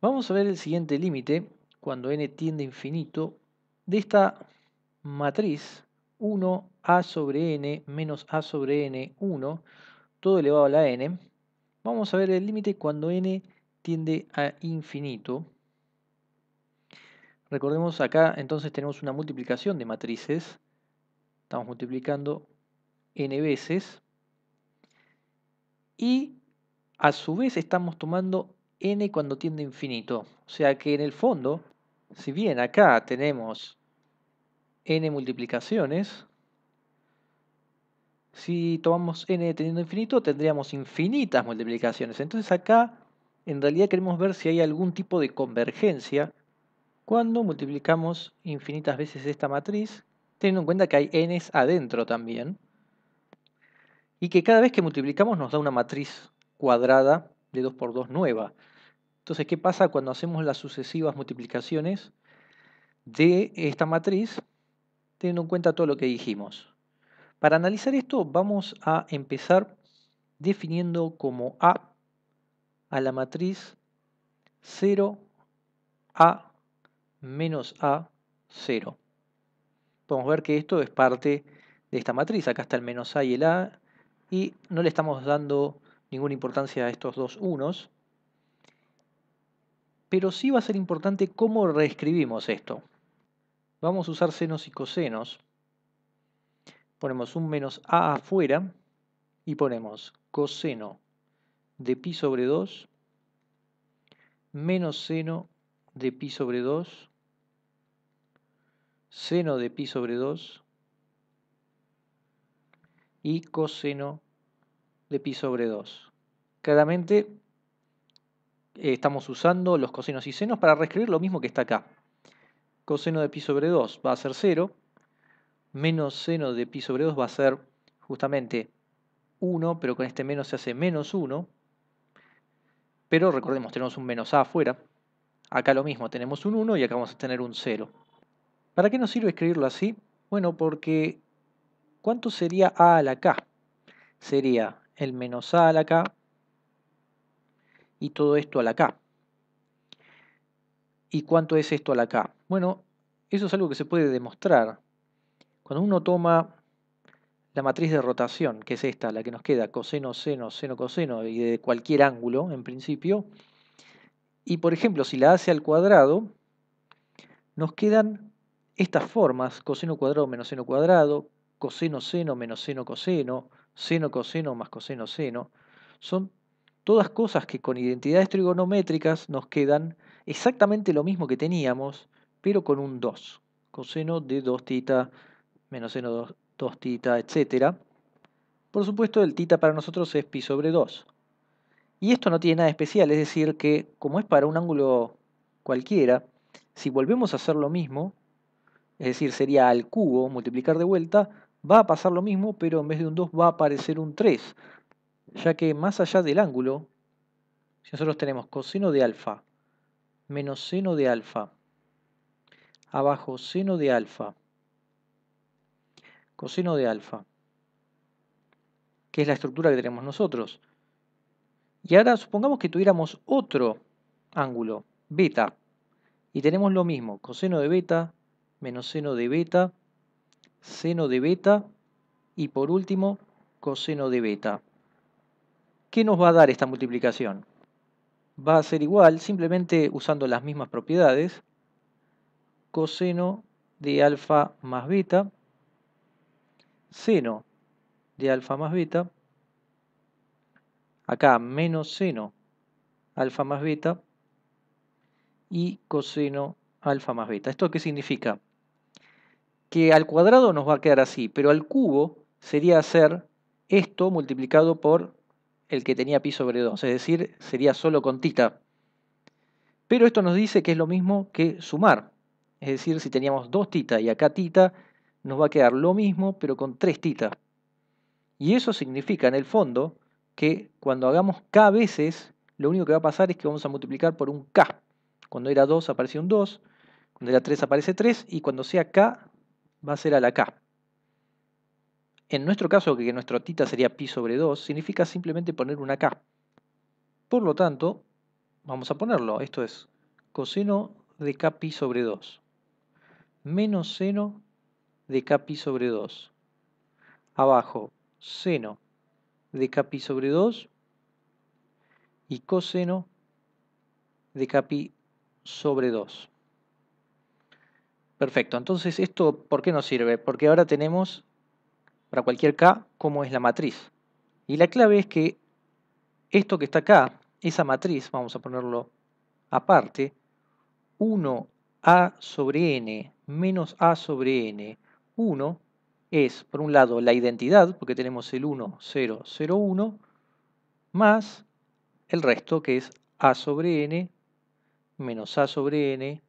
Vamos a ver el siguiente límite, cuando n tiende a infinito, de esta matriz 1a sobre n menos a sobre n, 1, todo elevado a la n. Vamos a ver el límite cuando n tiende a infinito. Recordemos acá entonces tenemos una multiplicación de matrices. Estamos multiplicando n veces. Y a su vez estamos tomando n cuando tiende a infinito. O sea que en el fondo, si bien acá tenemos n multiplicaciones, si tomamos n teniendo infinito, tendríamos infinitas multiplicaciones. Entonces acá, en realidad queremos ver si hay algún tipo de convergencia cuando multiplicamos infinitas veces esta matriz, teniendo en cuenta que hay n adentro también, y que cada vez que multiplicamos nos da una matriz cuadrada de 2 por 2 nueva. Entonces, ¿qué pasa cuando hacemos las sucesivas multiplicaciones de esta matriz teniendo en cuenta todo lo que dijimos? Para analizar esto vamos a empezar definiendo como A a la matriz 0, A menos A, 0. Podemos ver que esto es parte de esta matriz. Acá está el menos A y el A y no le estamos dando ninguna importancia a estos dos unos pero sí va a ser importante cómo reescribimos esto. Vamos a usar senos y cosenos. Ponemos un menos a afuera y ponemos coseno de pi sobre 2 menos seno de pi sobre 2 seno de pi sobre 2 y coseno de pi sobre 2. Claramente eh, estamos usando los cosenos y senos para reescribir lo mismo que está acá. Coseno de pi sobre 2 va a ser 0, menos seno de pi sobre 2 va a ser justamente 1, pero con este menos se hace menos 1. Pero recordemos, tenemos un menos a afuera. Acá lo mismo, tenemos un 1 y acá vamos a tener un 0. ¿Para qué nos sirve escribirlo así? Bueno, porque ¿cuánto sería a a la k? Sería el menos a a la k y todo esto a la k. ¿Y cuánto es esto a la k? Bueno, eso es algo que se puede demostrar. Cuando uno toma la matriz de rotación, que es esta, la que nos queda, coseno, seno, seno, coseno, y de cualquier ángulo, en principio, y por ejemplo, si la hace al cuadrado, nos quedan estas formas, coseno cuadrado menos seno cuadrado, coseno seno menos seno coseno, seno coseno más coseno seno, son todas cosas que con identidades trigonométricas nos quedan exactamente lo mismo que teníamos, pero con un 2. Coseno de 2 tita menos seno de 2 tita, etc. Por supuesto, el tita para nosotros es pi sobre 2. Y esto no tiene nada especial, es decir, que como es para un ángulo cualquiera, si volvemos a hacer lo mismo, es decir, sería al cubo multiplicar de vuelta, va a pasar lo mismo, pero en vez de un 2 va a aparecer un 3 ya que más allá del ángulo, si nosotros tenemos coseno de alfa menos seno de alfa, abajo seno de alfa, coseno de alfa, que es la estructura que tenemos nosotros. Y ahora supongamos que tuviéramos otro ángulo, beta, y tenemos lo mismo, coseno de beta menos seno de beta, seno de beta y por último coseno de beta. ¿Qué nos va a dar esta multiplicación? Va a ser igual, simplemente usando las mismas propiedades, coseno de alfa más beta, seno de alfa más beta, acá menos seno alfa más beta y coseno alfa más beta. ¿Esto qué significa? Que al cuadrado nos va a quedar así, pero al cubo sería hacer esto multiplicado por el que tenía pi sobre 2, es decir, sería solo con tita. Pero esto nos dice que es lo mismo que sumar, es decir, si teníamos 2 tita y acá tita, nos va a quedar lo mismo pero con 3 tita. Y eso significa en el fondo que cuando hagamos k veces, lo único que va a pasar es que vamos a multiplicar por un k. Cuando era 2 aparece un 2, cuando era 3 aparece 3 y cuando sea k va a ser a la k. En nuestro caso, que nuestra tita sería pi sobre 2, significa simplemente poner una k. Por lo tanto, vamos a ponerlo. Esto es coseno de k sobre 2 menos seno de k sobre 2. Abajo, seno de k sobre 2 y coseno de k sobre 2. Perfecto, entonces esto, ¿por qué nos sirve? Porque ahora tenemos para cualquier K cómo es la matriz. Y la clave es que esto que está acá, esa matriz, vamos a ponerlo aparte, 1A sobre N menos A sobre N, 1 es, por un lado, la identidad, porque tenemos el 1, 0, 0, 1, más el resto que es A sobre N menos A sobre N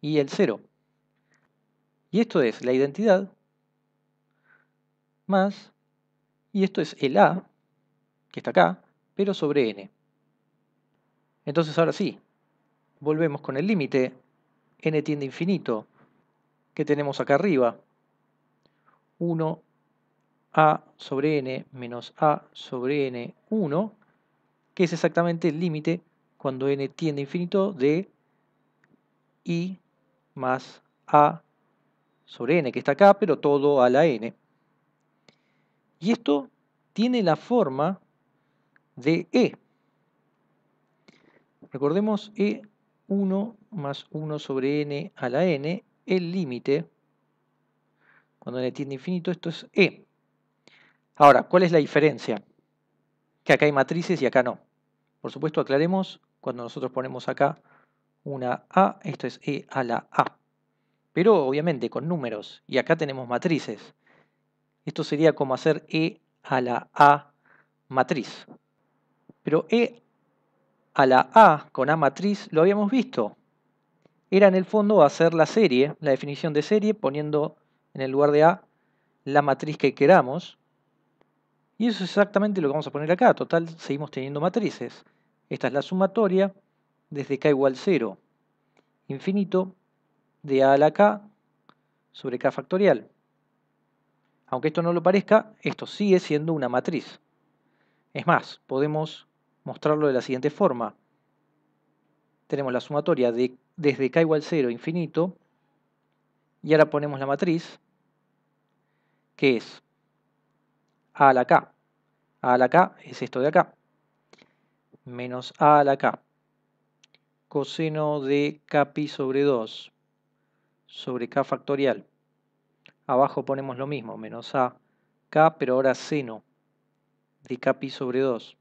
y el 0. Y esto es la identidad más, y esto es el A, que está acá, pero sobre n. Entonces ahora sí, volvemos con el límite n tiende a infinito que tenemos acá arriba. 1 a sobre n menos a sobre n 1, que es exactamente el límite cuando n tiende a infinito de i más a sobre n, que está acá, pero todo a la n. Y esto tiene la forma de E. Recordemos E1 más 1 sobre n a la n, el límite, cuando n tiende infinito, esto es E. Ahora, ¿cuál es la diferencia? Que acá hay matrices y acá no. Por supuesto, aclaremos, cuando nosotros ponemos acá una A, esto es E a la A. Pero obviamente con números, y acá tenemos matrices. Esto sería como hacer E a la A matriz. Pero E a la A con A matriz lo habíamos visto. Era en el fondo hacer la serie, la definición de serie, poniendo en el lugar de A la matriz que queramos. Y eso es exactamente lo que vamos a poner acá. Total, seguimos teniendo matrices. Esta es la sumatoria desde K igual 0. Infinito de A a la K sobre K factorial. Aunque esto no lo parezca, esto sigue siendo una matriz. Es más, podemos mostrarlo de la siguiente forma. Tenemos la sumatoria de, desde k igual 0 infinito, y ahora ponemos la matriz, que es a a la k. a a la k es esto de acá, menos a a la k. Coseno de k pi sobre 2 sobre k factorial Abajo ponemos lo mismo, menos a k, pero ahora seno de k sobre 2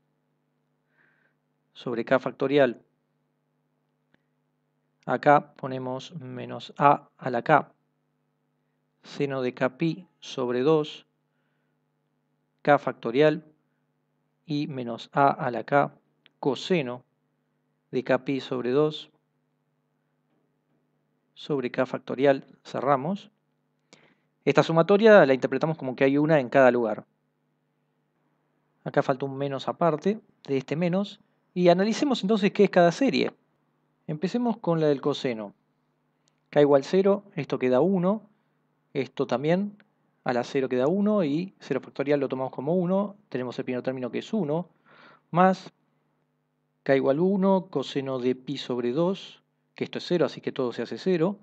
sobre k factorial. Acá ponemos menos a a la k, seno de k sobre 2, k factorial y menos a a la k coseno de k sobre 2 sobre k factorial, cerramos, esta sumatoria la interpretamos como que hay una en cada lugar. Acá falta un menos aparte de este menos. Y analicemos entonces qué es cada serie. Empecemos con la del coseno. K igual 0, esto queda 1. Esto también, a la 0 queda 1 y 0 factorial lo tomamos como 1. Tenemos el primer término que es 1, más K igual 1, coseno de pi sobre 2, que esto es 0, así que todo se hace 0.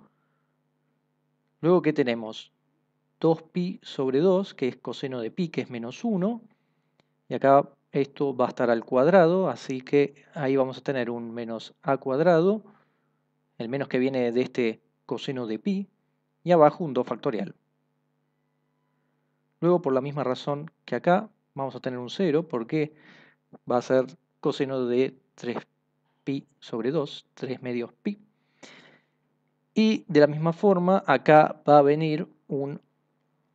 Luego, ¿qué tenemos? 2pi sobre 2, que es coseno de pi, que es menos 1. Y acá esto va a estar al cuadrado, así que ahí vamos a tener un menos a cuadrado, el menos que viene de este coseno de pi, y abajo un 2 factorial. Luego, por la misma razón que acá, vamos a tener un 0, porque va a ser coseno de 3pi sobre 2, 3 medios pi. Y de la misma forma, acá va a venir un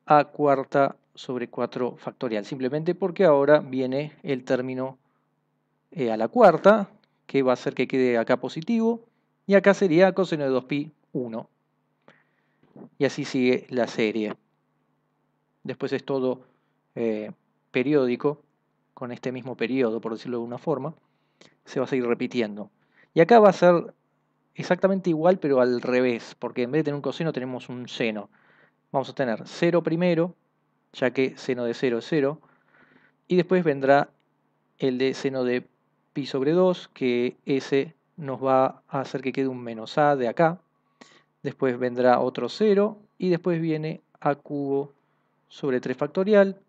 a cuarta sobre 4 factorial, simplemente porque ahora viene el término eh, a la cuarta, que va a hacer que quede acá positivo, y acá sería coseno de 2pi 1. Y así sigue la serie. Después es todo eh, periódico, con este mismo periodo, por decirlo de una forma, se va a seguir repitiendo. Y acá va a ser exactamente igual, pero al revés, porque en vez de tener un coseno tenemos un seno vamos a tener 0 primero, ya que seno de 0 es 0, y después vendrá el de seno de pi sobre 2, que ese nos va a hacer que quede un menos a de acá, después vendrá otro 0, y después viene a cubo sobre 3 factorial,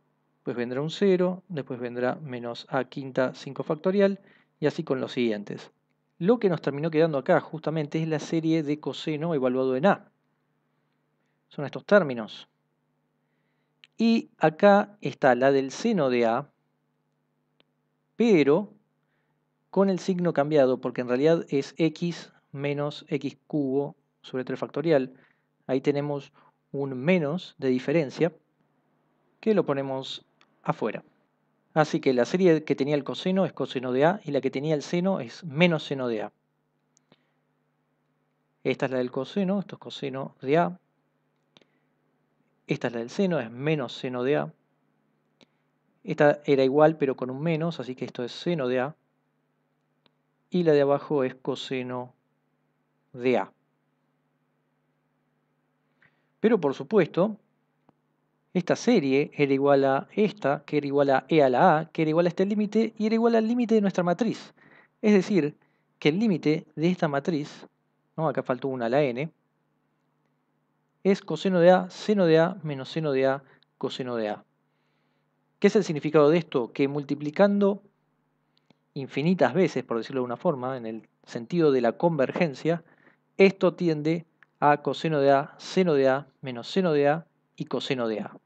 pues vendrá un 0, después vendrá menos a quinta 5 factorial, y así con los siguientes. Lo que nos terminó quedando acá justamente es la serie de coseno evaluado en a, son estos términos. Y acá está la del seno de A, pero con el signo cambiado, porque en realidad es x menos x cubo sobre 3 factorial. Ahí tenemos un menos de diferencia que lo ponemos afuera. Así que la serie que tenía el coseno es coseno de A y la que tenía el seno es menos seno de A. Esta es la del coseno, esto es coseno de A. Esta es la del seno, es menos seno de A. Esta era igual pero con un menos, así que esto es seno de A. Y la de abajo es coseno de A. Pero por supuesto, esta serie era igual a esta, que era igual a E a la A, que era igual a este límite, y era igual al límite de nuestra matriz. Es decir, que el límite de esta matriz, ¿no? acá faltó una, la N, es coseno de A, seno de A, menos seno de A, coseno de A. ¿Qué es el significado de esto? Que multiplicando infinitas veces, por decirlo de una forma, en el sentido de la convergencia, esto tiende a coseno de A, seno de A, menos seno de A y coseno de A.